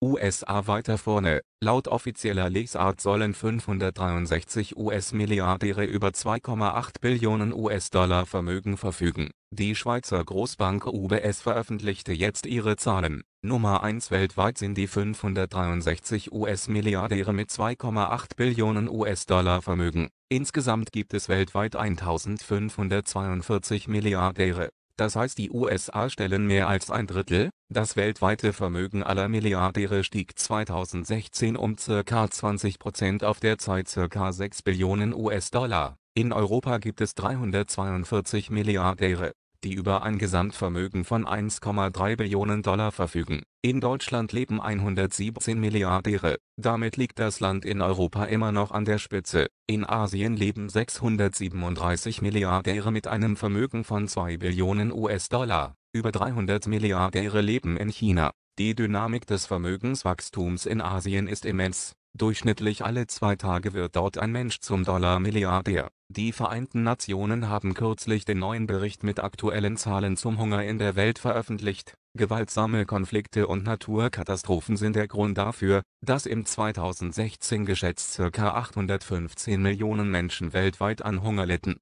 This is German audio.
USA weiter vorne. Laut offizieller Lesart sollen 563 US-Milliardäre über 2,8 Billionen US-Dollar Vermögen verfügen. Die Schweizer Großbank UBS veröffentlichte jetzt ihre Zahlen. Nummer 1 weltweit sind die 563 US-Milliardäre mit 2,8 Billionen US-Dollar Vermögen. Insgesamt gibt es weltweit 1542 Milliardäre das heißt die USA stellen mehr als ein Drittel. Das weltweite Vermögen aller Milliardäre stieg 2016 um ca. 20% Prozent auf der Zeit ca. 6 Billionen US-Dollar. In Europa gibt es 342 Milliardäre die über ein Gesamtvermögen von 1,3 Billionen Dollar verfügen. In Deutschland leben 117 Milliardäre, damit liegt das Land in Europa immer noch an der Spitze. In Asien leben 637 Milliardäre mit einem Vermögen von 2 Billionen US-Dollar. Über 300 Milliardäre leben in China. Die Dynamik des Vermögenswachstums in Asien ist immens Durchschnittlich alle zwei Tage wird dort ein Mensch zum Dollar-Milliardär. Die Vereinten Nationen haben kürzlich den neuen Bericht mit aktuellen Zahlen zum Hunger in der Welt veröffentlicht. Gewaltsame Konflikte und Naturkatastrophen sind der Grund dafür, dass im 2016 geschätzt ca. 815 Millionen Menschen weltweit an Hunger litten